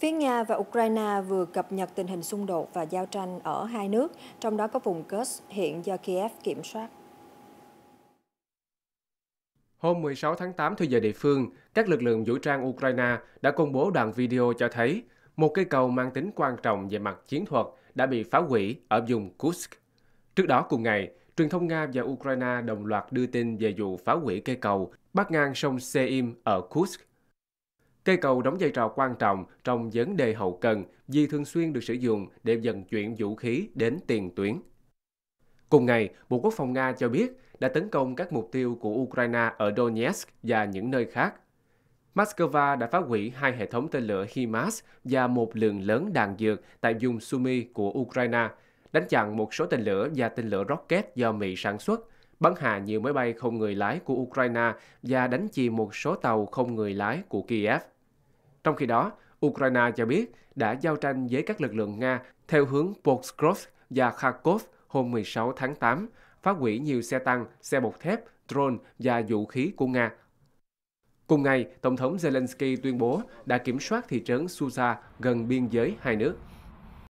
Phía Nga và Ukraine vừa cập nhật tình hình xung đột và giao tranh ở hai nước, trong đó có vùng Kursk hiện do Kiev kiểm soát. Hôm 16 tháng 8 theo giờ địa phương, các lực lượng vũ trang Ukraine đã công bố đoạn video cho thấy một cây cầu mang tính quan trọng về mặt chiến thuật đã bị phá hủy ở vùng Kursk. Trước đó cùng ngày, truyền thông Nga và Ukraine đồng loạt đưa tin về vụ phá hủy cây cầu bắc ngang sông Seim ở Kursk Cây cầu đóng vai trò quan trọng trong vấn đề hậu cần vì thường xuyên được sử dụng để vận chuyển vũ khí đến tiền tuyến. Cùng ngày, Bộ Quốc phòng Nga cho biết đã tấn công các mục tiêu của Ukraine ở Donetsk và những nơi khác. Moscow đã phá hủy hai hệ thống tên lửa HIMARS và một lượng lớn đạn dược tại vùng Sumy của Ukraine, đánh chặn một số tên lửa và tên lửa rocket do Mỹ sản xuất – bắn hạ nhiều máy bay không người lái của Ukraine và đánh chìm một số tàu không người lái của Kiev. Trong khi đó, Ukraine cho biết đã giao tranh với các lực lượng Nga theo hướng Pokrovsk và Kharkov hôm 16 tháng 8, phá hủy nhiều xe tăng, xe bọc thép, drone và vũ khí của Nga. Cùng ngày, Tổng thống Zelensky tuyên bố đã kiểm soát thị trấn Susa gần biên giới hai nước.